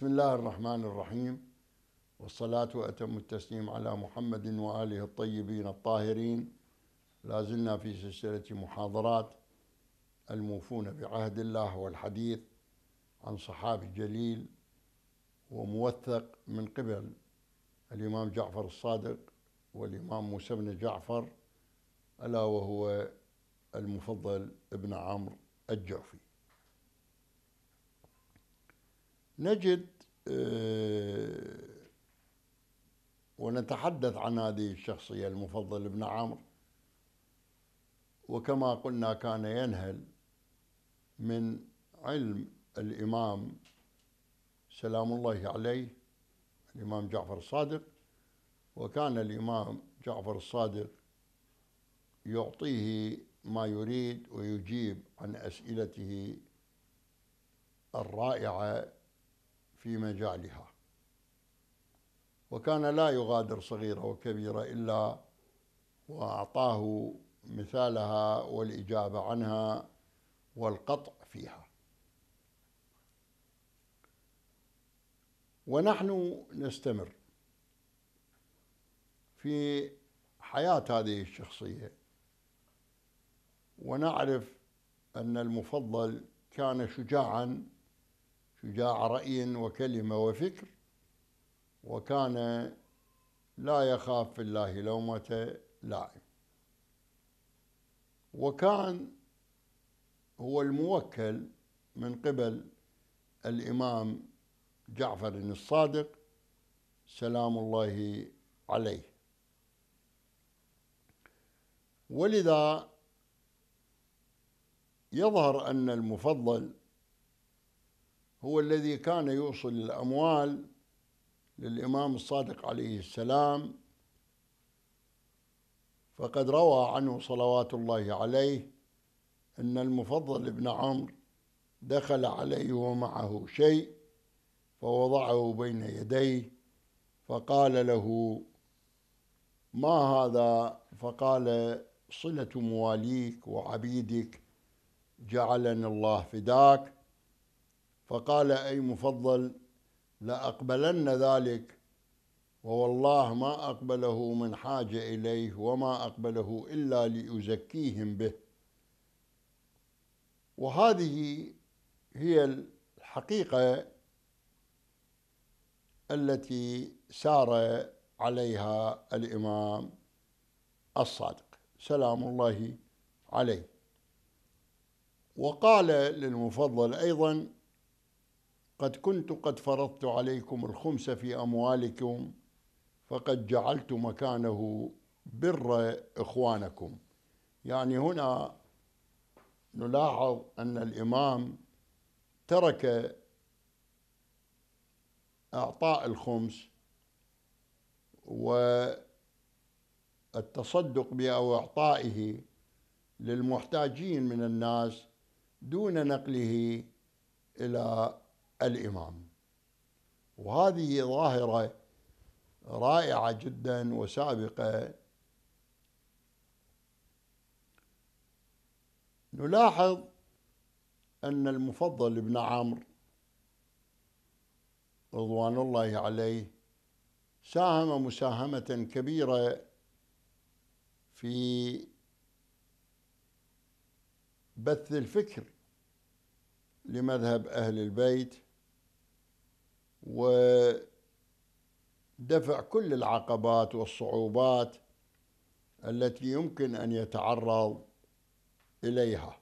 بسم الله الرحمن الرحيم والصلاة وأتم التسليم على محمد وآله الطيبين الطاهرين لازلنا في سلسلة محاضرات الموفون بعهد الله والحديث عن صحابي جليل وموثق من قبل الإمام جعفر الصادق والإمام موسى بن جعفر ألا وهو المفضل ابن عمرو الجعفي نجد آه، ونتحدث عن هذه الشخصية المفضل ابن عمرو وكما قلنا كان ينهل من علم الإمام سلام الله عليه الإمام جعفر الصادق وكان الإمام جعفر الصادق يعطيه ما يريد ويجيب عن أسئلته الرائعة في مجالها وكان لا يغادر صغيرة وكبيرة إلا وأعطاه مثالها والإجابة عنها والقطع فيها ونحن نستمر في حياة هذه الشخصية ونعرف أن المفضل كان شجاعا شجاع رأي وكلمة وفكر وكان لا يخاف في الله لومة لائم وكان هو الموكل من قبل الإمام جعفر الصادق سلام الله عليه ولذا يظهر أن المفضل هو الذي كان يوصل الأموال للإمام الصادق عليه السلام فقد روى عنه صلوات الله عليه أن المفضل بن عمرو دخل عليه ومعه شيء فوضعه بين يديه فقال له ما هذا فقال صلة مواليك وعبيدك جعلني الله فداك فقال أي مفضل لأقبلن ذلك ووالله ما أقبله من حاجة إليه وما أقبله إلا لأزكيهم به وهذه هي الحقيقة التي سار عليها الإمام الصادق سلام الله عليه وقال للمفضل أيضا قد كنت قد فرضت عليكم الخمس في أموالكم فقد جعلت مكانه بر إخوانكم يعني هنا نلاحظ أن الإمام ترك إعطاء الخمس والتصدق به أو إعطائه للمحتاجين من الناس دون نقله إلى الإمام وهذه ظاهرة رائعة جدا وسابقة نلاحظ أن المفضل بن عمرو رضوان الله عليه ساهم مساهمة كبيرة في بث الفكر لمذهب أهل البيت ودفع كل العقبات والصعوبات التي يمكن أن يتعرض إليها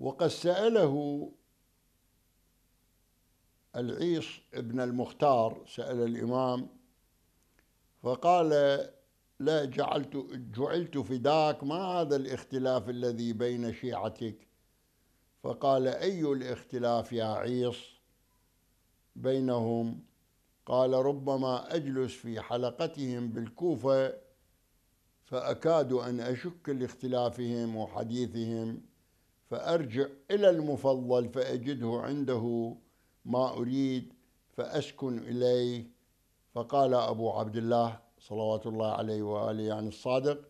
وقد سأله العيص ابن المختار سأل الإمام فقال لا جعلت جعلت فداك ما هذا الاختلاف الذي بين شيعتك فقال أي الاختلاف يا عيص بينهم قال ربما أجلس في حلقتهم بالكوفة فأكاد أن أشك لاختلافهم وحديثهم فأرجع إلى المفضل فأجده عنده ما أريد فأسكن إليه فقال أبو عبد الله صلوات الله عليه وآله عن يعني الصادق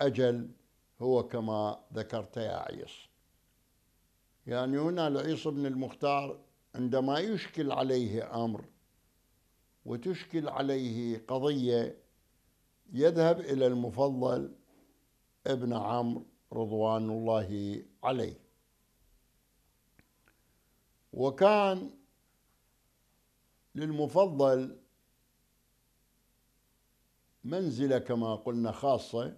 أجل هو كما ذكرت يا عيص يعني هنا العيص بن المختار عندما يشكل عليه أمر وتشكل عليه قضية يذهب إلى المفضل ابن عمرو رضوان الله عليه وكان للمفضل منزلة كما قلنا خاصة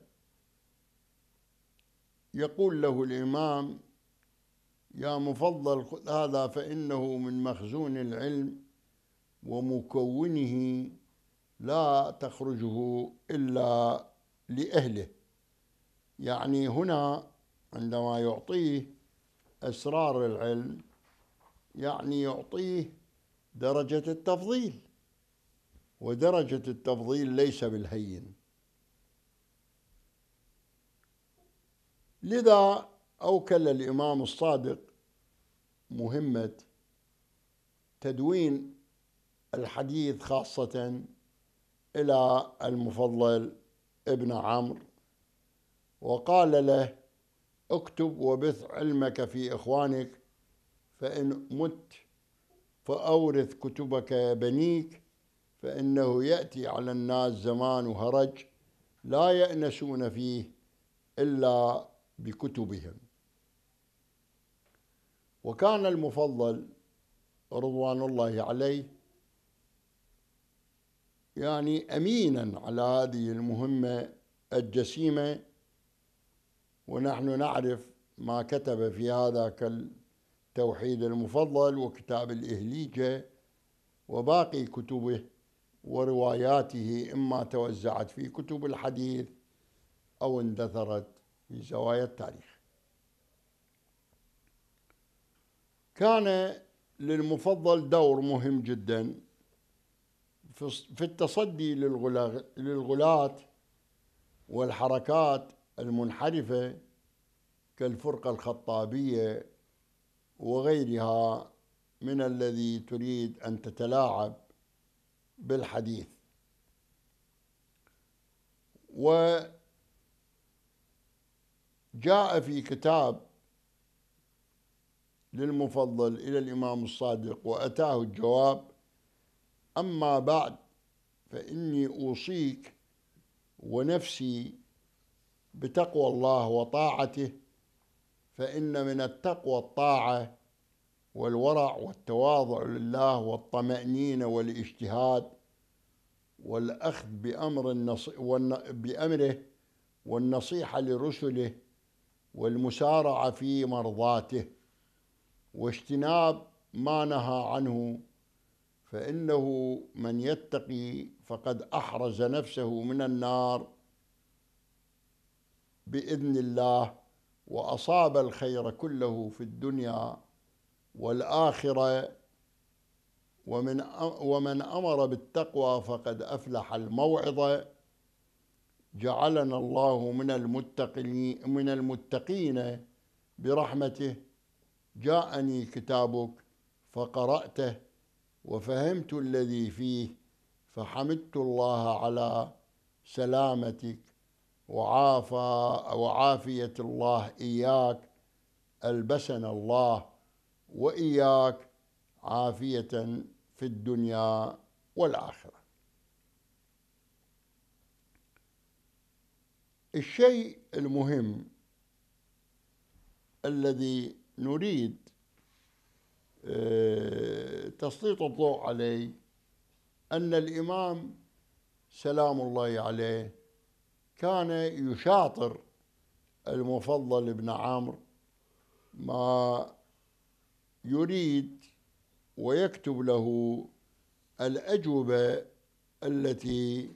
يقول له الإمام يا مفضل هذا فإنه من مخزون العلم ومكونه لا تخرجه إلا لأهله يعني هنا عندما يعطيه أسرار العلم يعني يعطيه درجة التفضيل ودرجة التفضيل ليس بالهين لذا أوكل الإمام الصادق مهمة تدوين الحديث خاصة إلى المفضل ابن عمرو وقال له اكتب وبث علمك في إخوانك فإن مت فأورث كتبك بنيك فإنه يأتي على الناس زمان هرج لا يأنسون فيه إلا بكتبهم وكان المفضل رضوان الله عليه يعني امينا على هذه المهمه الجسيمه ونحن نعرف ما كتب في هذا كالتوحيد المفضل وكتاب الاهليجه وباقي كتبه ورواياته اما توزعت في كتب الحديث او اندثرت في زوايا التاريخ كان للمفضل دور مهم جدا في التصدي للغلاة والحركات المنحرفة كالفرقة الخطابية وغيرها من الذي تريد أن تتلاعب بالحديث وجاء في كتاب للمفضل إلى الإمام الصادق وأتاه الجواب أما بعد فإني أوصيك ونفسي بتقوى الله وطاعته فإن من التقوى الطاعة والورع والتواضع لله والطمأنينة والاجتهاد والأخذ بأمر النص... بأمره والنصيحة لرسله والمسارعة في مرضاته واجتناب ما نهى عنه فإنه من يتقي فقد أحرز نفسه من النار بإذن الله وأصاب الخير كله في الدنيا والآخرة ومن ومن أمر بالتقوى فقد أفلح الموعظة جعلنا الله من المتقين من المتقين برحمته جاءني كتابك فقرأته وفهمت الذي فيه فحمدت الله على سلامتك وعافى وعافية الله إياك ألبسنا الله وإياك عافية في الدنيا والآخرة الشيء المهم الذي نريد آه، تسليط الضوء عليه أن الإمام سلام الله عليه كان يشاطر المفضل بن عمرو ما يريد ويكتب له الأجوبة التي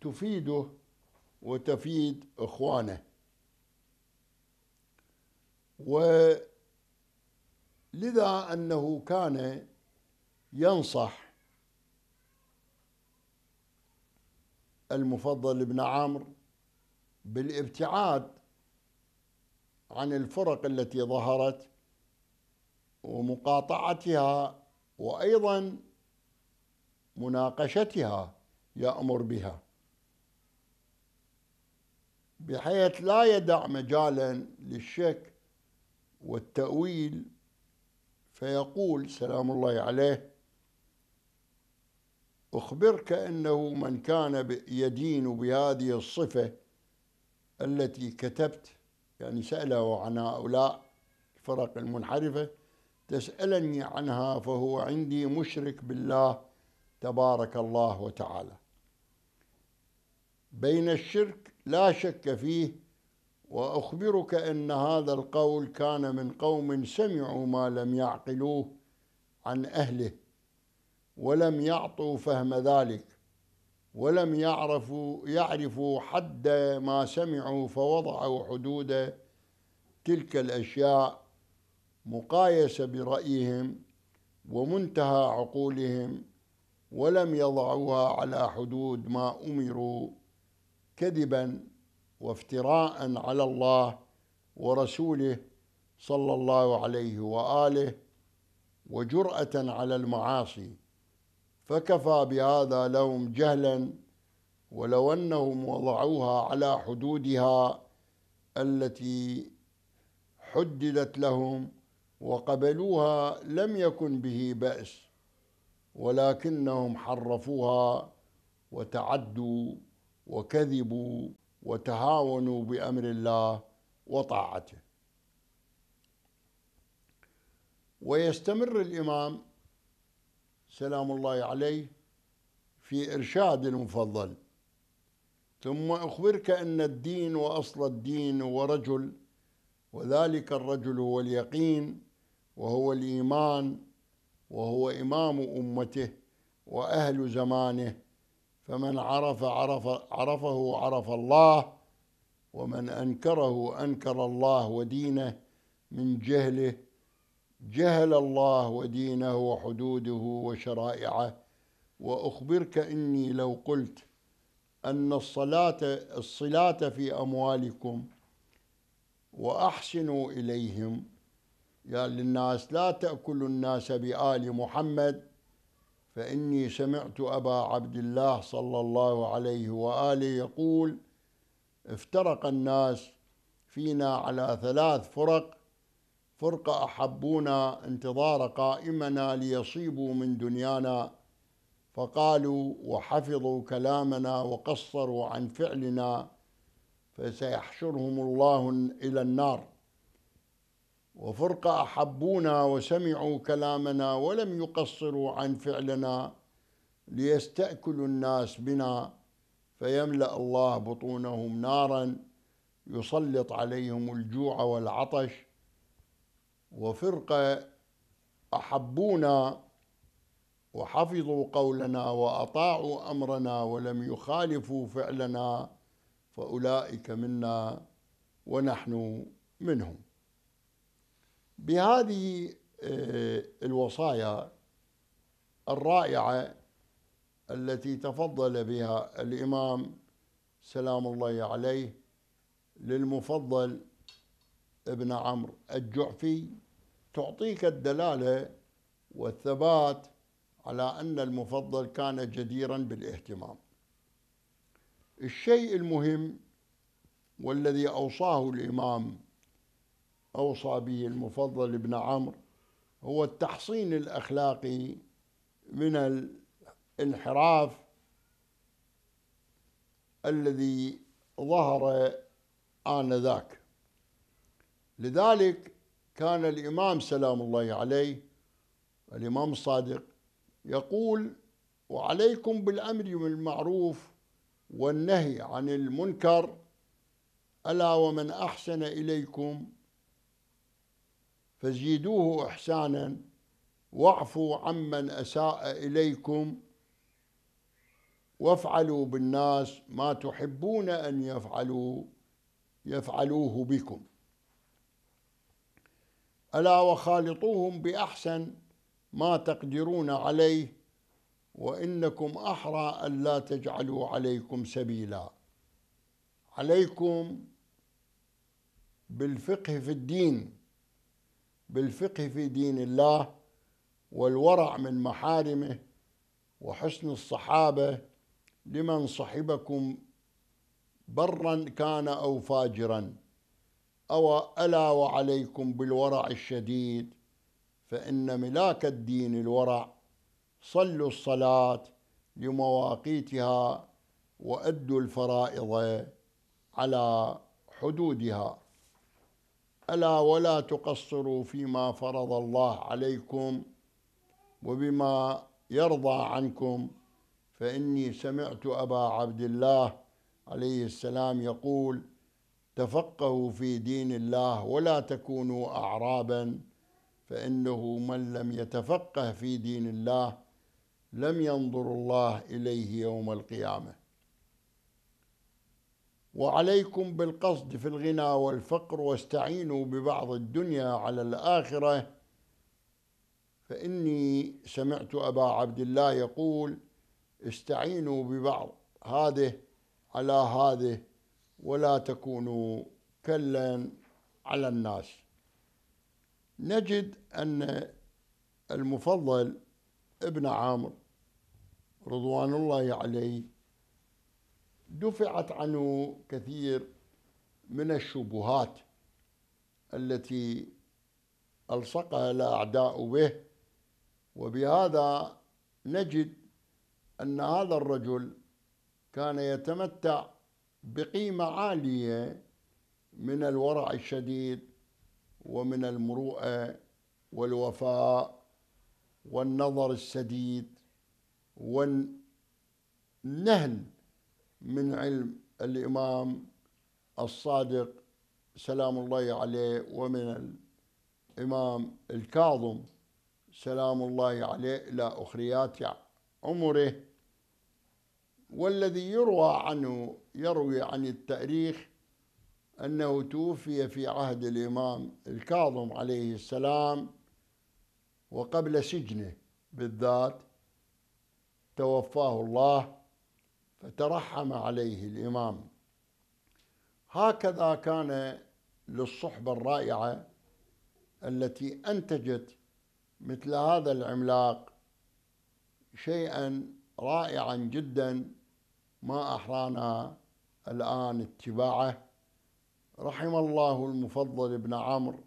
تفيده وتفيد إخوانه ولذا أنه كان ينصح المفضل بن عمرو بالابتعاد عن الفرق التي ظهرت ومقاطعتها وأيضا مناقشتها يأمر بها بحيث لا يدع مجالا للشك والتأويل فيقول سلام الله عليه أخبرك أنه من كان يدين بهذه الصفة التي كتبت يعني سأله عن هؤلاء الفرق المنحرفة تسألني عنها فهو عندي مشرك بالله تبارك الله وتعالى بين الشرك لا شك فيه واخبرك ان هذا القول كان من قوم سمعوا ما لم يعقلوه عن اهله ولم يعطوا فهم ذلك ولم يعرفوا يعرفوا حد ما سمعوا فوضعوا حدود تلك الاشياء مقايسه برايهم ومنتهى عقولهم ولم يضعوها على حدود ما امروا كذبا وافتراء على الله ورسوله صلى الله عليه واله وجراه على المعاصي فكفى بهذا لهم جهلا ولو انهم وضعوها على حدودها التي حددت لهم وقبلوها لم يكن به باس ولكنهم حرفوها وتعدوا وكذبوا وتهاونوا بأمر الله وطاعته ويستمر الإمام سلام الله عليه في إرشاد المفضل ثم أخبرك أن الدين وأصل الدين هو رجل وذلك الرجل هو اليقين وهو الإيمان وهو إمام أمته وأهل زمانه فمن عرف عرف عرفه عرف الله ومن انكره انكر الله ودينه من جهله جهل الله ودينه وحدوده وشرائعه واخبرك اني لو قلت ان الصلاه الصلاه في اموالكم واحسنوا اليهم يا للناس لا تاكلوا الناس بال محمد فإني سمعت أبا عبد الله صلى الله عليه وآله يقول افترق الناس فينا على ثلاث فرق فرقة أحبونا انتظار قائمنا ليصيبوا من دنيانا فقالوا وحفظوا كلامنا وقصروا عن فعلنا فسيحشرهم الله إلى النار وفرقة أحبونا وسمعوا كلامنا ولم يقصروا عن فعلنا ليستأكلوا الناس بنا فيملأ الله بطونهم نارا يسلط عليهم الجوع والعطش وفرقة أحبونا وحفظوا قولنا وأطاعوا أمرنا ولم يخالفوا فعلنا فأولئك منا ونحن منهم بهذه آه، الوصايا الرائعة التي تفضل بها الإمام سلام الله عليه للمفضل ابن عمرو الجعفي تعطيك الدلالة والثبات على أن المفضل كان جديرا بالاهتمام الشيء المهم والذي أوصاه الإمام أوصى به المفضل ابن عمرو هو التحصين الأخلاقي من الانحراف الذي ظهر آنذاك لذلك كان الإمام سلام الله عليه الإمام الصادق يقول وعليكم بالأمر بالمعروف والنهي عن المنكر ألا ومن أحسن إليكم فزيدوه إحسانا واعفوا عمن أساء إليكم وافعلوا بالناس ما تحبون أن يفعلوا يفعلوه بكم ألا وخالطوهم بأحسن ما تقدرون عليه وإنكم أحرى ألا تجعلوا عليكم سبيلا عليكم بالفقه في الدين بالفقه في دين الله والورع من محارمه وحسن الصحابه لمن صحبكم برا كان او فاجرا او الا وعليكم بالورع الشديد فان ملاك الدين الورع صلوا الصلاه لمواقيتها وادوا الفرائض على حدودها ألا ولا تقصروا فيما فرض الله عليكم وبما يرضى عنكم فإني سمعت أبا عبد الله عليه السلام يقول تفقهوا في دين الله ولا تكونوا أعرابا فإنه من لم يتفقه في دين الله لم ينظر الله إليه يوم القيامة وعليكم بالقصد في الغنى والفقر واستعينوا ببعض الدنيا على الآخرة فإني سمعت أبا عبد الله يقول استعينوا ببعض هذه على هذه ولا تكونوا كلا على الناس نجد أن المفضل ابن عامر رضوان الله عليه دفعت عنه كثير من الشبهات التي ألصقها الأعداء به وبهذا نجد أن هذا الرجل كان يتمتع بقيمة عالية من الورع الشديد ومن المروءة والوفاء والنظر السديد والنهل من علم الإمام الصادق سلام الله عليه ومن الإمام الكاظم سلام الله عليه إلى أخريات عمره والذي يروى عنه يروي عن التاريخ أنه توفي في عهد الإمام الكاظم عليه السلام وقبل سجنه بالذات توفاه الله فترحم عليه الإمام هكذا كان للصحبة الرائعة التي أنتجت مثل هذا العملاق شيئا رائعا جدا ما أحرانا الآن اتباعه رحم الله المفضل ابن عمرو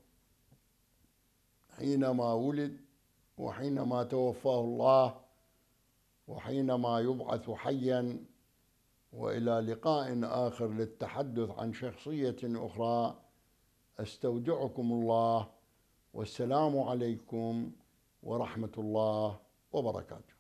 حينما ولد وحينما توفاه الله وحينما يبعث حيا والى لقاء اخر للتحدث عن شخصيه اخرى استودعكم الله والسلام عليكم ورحمه الله وبركاته